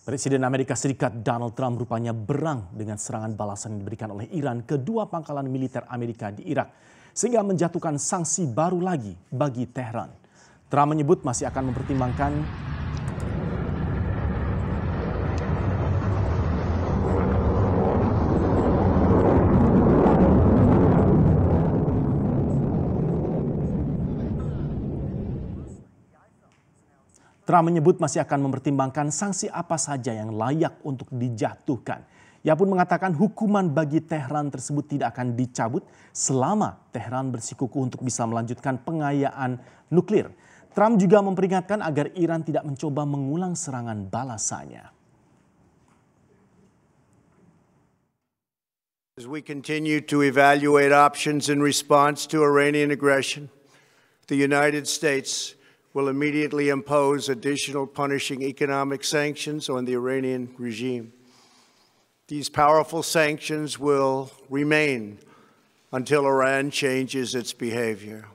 Presiden Amerika Serikat Donald Trump rupanya berang dengan serangan balasan yang diberikan oleh Iran ke dua pangkalan militer Amerika di Irak, sehingga menjatuhkan sanksi baru lagi bagi Tehran. Trump menyebut masih akan mempertimbangkan Trump menyebut masih akan mempertimbangkan sanksi apa saja yang layak untuk dijatuhkan. Ia pun mengatakan hukuman bagi Tehran tersebut tidak akan dicabut selama Tehran bersikuku untuk bisa melanjutkan pengayaan nuklir. Trump juga memperingatkan agar Iran tidak mencoba mengulang serangan balasannya. As we continue to evaluate options in response to Iranian aggression, the United States will immediately impose additional punishing economic sanctions on the Iranian regime. These powerful sanctions will remain until Iran changes its behavior.